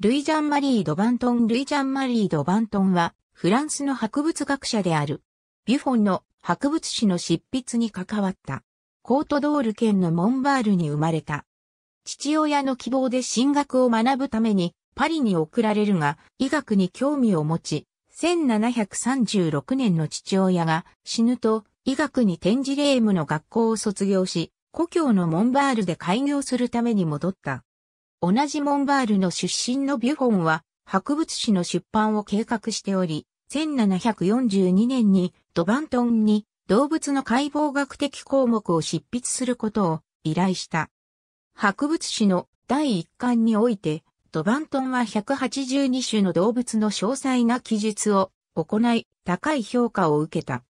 ルイ・ジャン・マリー・ド・バントン・ルイ・ジャン・マリー・ド・バントンは、フランスの博物学者である。ビュフォンの博物誌の執筆に関わった。コートドール県のモンバールに生まれた。父親の希望で進学を学ぶためにパリに送られるが、医学に興味を持ち、1736年の父親が死ぬと、医学に展示レームの学校を卒業し、故郷のモンバールで開業するために戻った。同じモンバールの出身のビュフォンは、博物誌の出版を計画しており、1742年にドバントンに動物の解剖学的項目を執筆することを依頼した。博物誌の第1巻において、ドバントンは182種の動物の詳細な記述を行い、高い評価を受けた。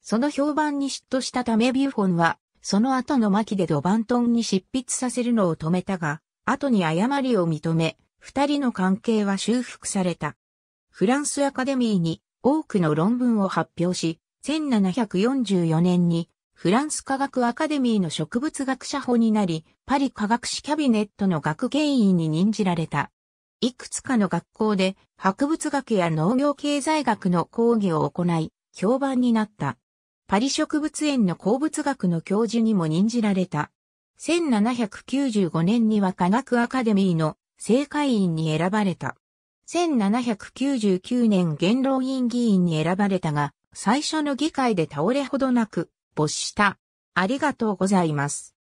その評判に嫉妬したためビューフォンは、その後の巻でドバントンに執筆させるのを止めたが、後に誤りを認め、二人の関係は修復された。フランスアカデミーに多くの論文を発表し、1744年にフランス科学アカデミーの植物学者法になり、パリ科学士キャビネットの学芸員に任じられた。いくつかの学校で博物学や農業経済学の講義を行い、評判になった。パリ植物園の鉱物学の教授にも任じられた。1795年には科学アカデミーの正会員に選ばれた。1799年元老院議員に選ばれたが、最初の議会で倒れほどなく、没した。ありがとうございます。